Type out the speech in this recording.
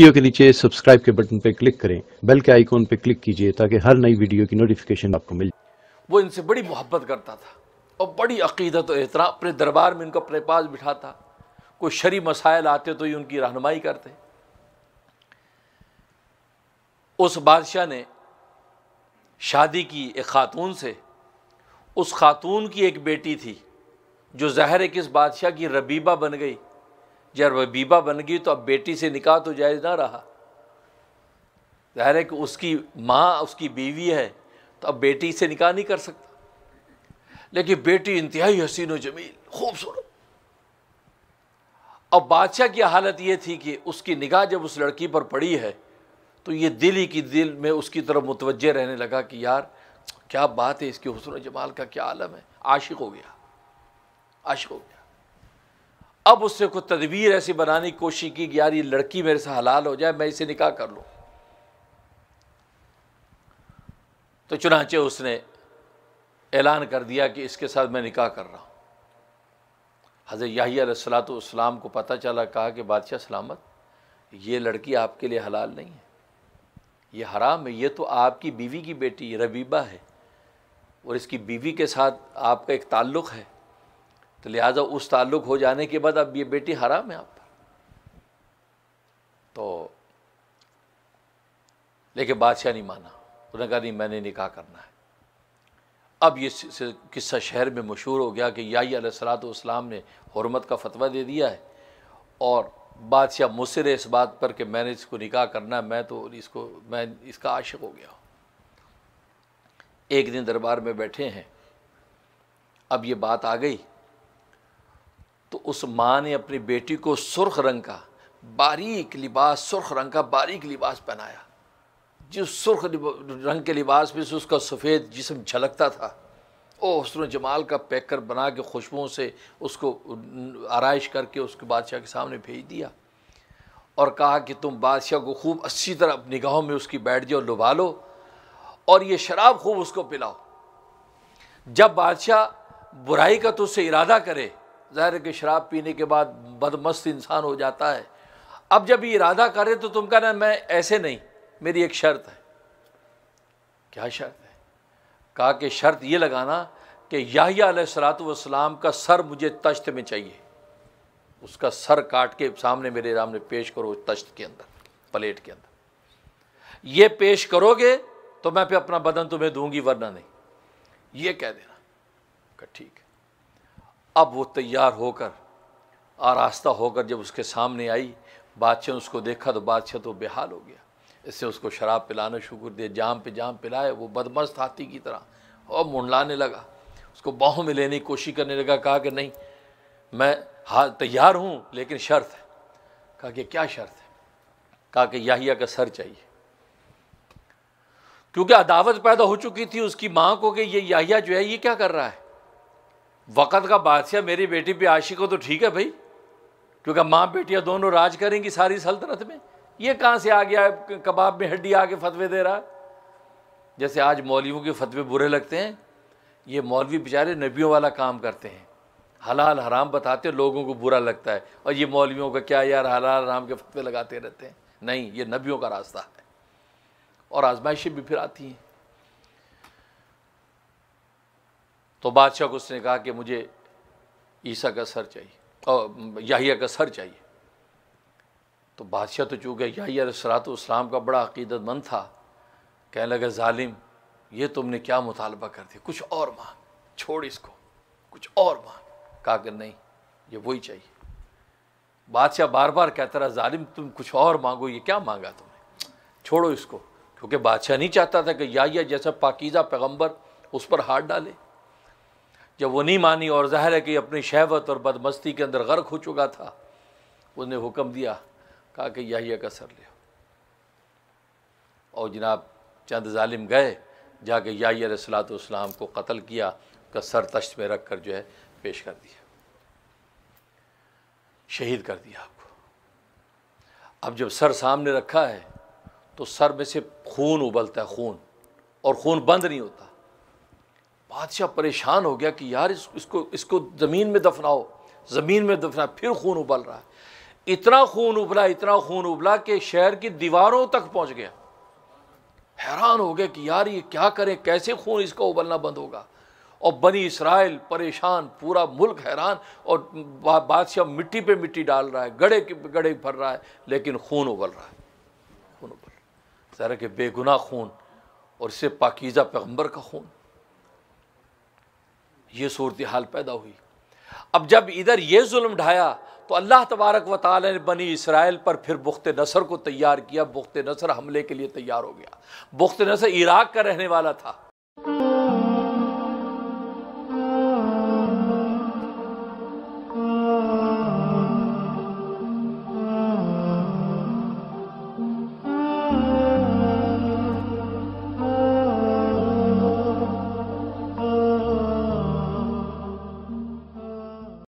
video के नीचे subscribe के बटन पर क्लिक करें बेल के आइकॉन पर क्लिक कीजिए ताकि हर नई वीडियो की नोटिफिकेशन आपको मिल वो इनसे बड़ी मोहब्बत करता था और बड़ी अकीदत और एहतरा अपने दरबार में इनको अपने पास बिठाता कोई शरी मसाइल आते तो ये उनकी रहनुमाई करते उस बादशाह ने शादी की एक खातून से उस खातून की एक बेटी थी जो जहर किस इस बादशाह की रबीबा बन गई जब बीबा बन गई तो अब बेटी से निकाह तो जायज़ ना रहा ज़ाहिर है कि उसकी माँ उसकी बीवी है तो अब बेटी से निकाह नहीं कर सकता लेकिन बेटी इंतहाई हसीन व जमील खूबसूरत अब बादशाह की हालत ये थी कि उसकी निगाह जब उस लड़की पर पड़ी है तो ये दिल ही की दिल में उसकी तरफ मुतवजह रहने लगा कि यार क्या बात है इसके हसन जमाल का क्या आलम है आशिक हो गया आशिक हो गया अब उससे कुछ तदबीर ऐसी बनाने की कोशिश की कि यार ये लड़की मेरे से हलाल हो जाए मैं इसे निकाह कर लूँ तो चुनाचे उसने ऐलान कर दिया कि इसके साथ मैं निकाह कर रहा हूँ हज़रत सलात इस्लाम को पता चला कहा कि बादशाह सलामत ये लड़की आपके लिए हलाल नहीं है ये हराम है ये तो आपकी बीवी की बेटी रबीबा है और इसकी बीवी के साथ आपका एक ताल्लुक़ है तो लिहाजा उस ताल्लुक़ हो जाने के बाद अब ये बेटी हराम है आप पर तो लेकिन बादशाह नहीं माना उन्होंने कहा नहीं मैंने निकाह करना है अब ये किस्सा शहर में मशहूर हो गया कि याही सलाम ने हरमत का फतवा दे दिया है और बादशाह मुसर इस बात पर कि मैंने इसको निकाह करना है मैं तो इसको मैं इसका आशिक हो गया एक दिन दरबार में बैठे हैं अब ये बात आ गई तो उस माँ ने अपनी बेटी को सुर्ख रंग का बारीक लिबास सुर्ख रंग का बारीक लिबास पहनाया जिस सुर्ख रंग के लिबास में से उसका सफ़ेद जिसम झलकता था ओ हसन जमाल का पैकर बना के खुशबुओं से उसको आरइश करके उसके बादशाह के सामने भेज दिया और कहा कि तुम बादशाह को खूब अच्छी तरह निगाहों में उसकी बैठ जाओ लुभा लो और ये शराब खूब उसको पिलाओ जब बादशाह बुराई का तो उससे इरादा करे ज़ाहिर के शराब पीने के बाद बदमस्त इंसान हो जाता है अब जब ये इरादा करे तो तुम कहना मैं ऐसे नहीं मेरी एक शर्त है क्या शर्त है कहा कि शर्त ये लगाना कि याहिया का सर मुझे तश्त में चाहिए उसका सर काट के सामने मेरे सामने पेश करो तश्त के अंदर प्लेट के अंदर ये पेश करोगे तो मैं फिर अपना बदन तुम्हें दूंगी वरना नहीं ये कह देना ठीक अब वो तैयार होकर आरास्ता होकर जब उसके सामने आई बादशाह उसको देखा तो बादशाह तो बेहाल हो गया इससे उसको शराब पिलाना शुक्र दिया जाम पे जाम पिलाए वो बदमस्त हाथी की तरह और मुंडलाने लगा उसको बाहों में लेने की कोशिश करने लगा कहा कि नहीं मैं हाँ तैयार हूँ लेकिन शर्त है कहा कि क्या शर्त है कहा कि याहिया का सर चाहिए क्योंकि अदावत पैदा हो चुकी थी उसकी माँ को कि ये याहिया जो है ये क्या कर रहा है वक़्त का बादशाह मेरी बेटी पे आशिक हो तो ठीक है भाई क्योंकि माँ बेटियाँ दोनों राज करेंगी सारी सल्तनत में ये कहाँ से आ गया कबाब में हड्डी आके फतवे दे रहा जैसे आज मौलवियों के फतवे बुरे लगते हैं ये मौलवी बेचारे नबियों वाला काम करते हैं हलाल हराम बताते लोगों को बुरा लगता है और ये मौलवियों का क्या यार हलाल हराम के फतवे लगाते रहते हैं नहीं ये नबियों का रास्ता है और आजमाइशें भी फिर आती हैं तो बादशाह को उसने कहा कि मुझे ईसा का सर चाहिए और याहिया का सर चाहिए तो बादशाह तो चूँकि याहिया सरात इस्लाम का बड़ा अकीदतमंद था कहने लगा ालिम ये तुमने क्या मुतालबा कर दिया कुछ और मांग छोड़ इसको कुछ और मांग कहा कि नहीं ये वही चाहिए बादशाह बार बार कहता रहा ालिम तुम कुछ और मांगो ये क्या मांगा तुमने छोड़ो इसको क्योंकि बादशाह नहीं चाहता था कि याहिया जैसा पाकिज़ा पैगम्बर उस पर हाथ डाले जब वो नहीं मानी और ज़ाहिर है कि अपनी शहवत और बदमस्ती के अंदर गर्क हो चुका था उन्हें हुक्म दिया कहा कि याहिया का सर ले और जनाब चंद ालिम गए जाके याहिया सलातम को कत्ल किया का सर तश्त में रख कर जो है पेश कर दिया शहीद कर दिया आपको अब जब सर सामने रखा है तो सर में से खून उबलता है खून और खून बंद नहीं होता बादशाह परेशान हो गया कि यार इस, इसको इसको ज़मीन में दफनाओ ज़मीन में दफना फिर खून उबल रहा है इतना खून उबला इतना खून उबला कि शहर की दीवारों तक पहुंच गया हैरान हो गया कि यार ये क्या करें कैसे खून इसका उबलना बंद होगा और बनी इसराइल परेशान पूरा मुल्क हैरान और बादशाह मिट्टी पे मिट्टी डाल रहा है गड़े के गड़े भर रहा है लेकिन खून उबल रहा है खून उबल रहा है ज़रा कि बेगुनाह खून और इससे पाकिज़ा पैगम्बर का खून ये सूरत हाल पैदा हुई अब जब इधर ये जुल्म ढाया तो अल्लाह तबारक व ताल ने बनी इसराइल पर फिर बुख्त नसर को तैयार किया बुख्त नसर हमले के लिए तैयार हो गया बुख्त नसर इराक का रहने वाला था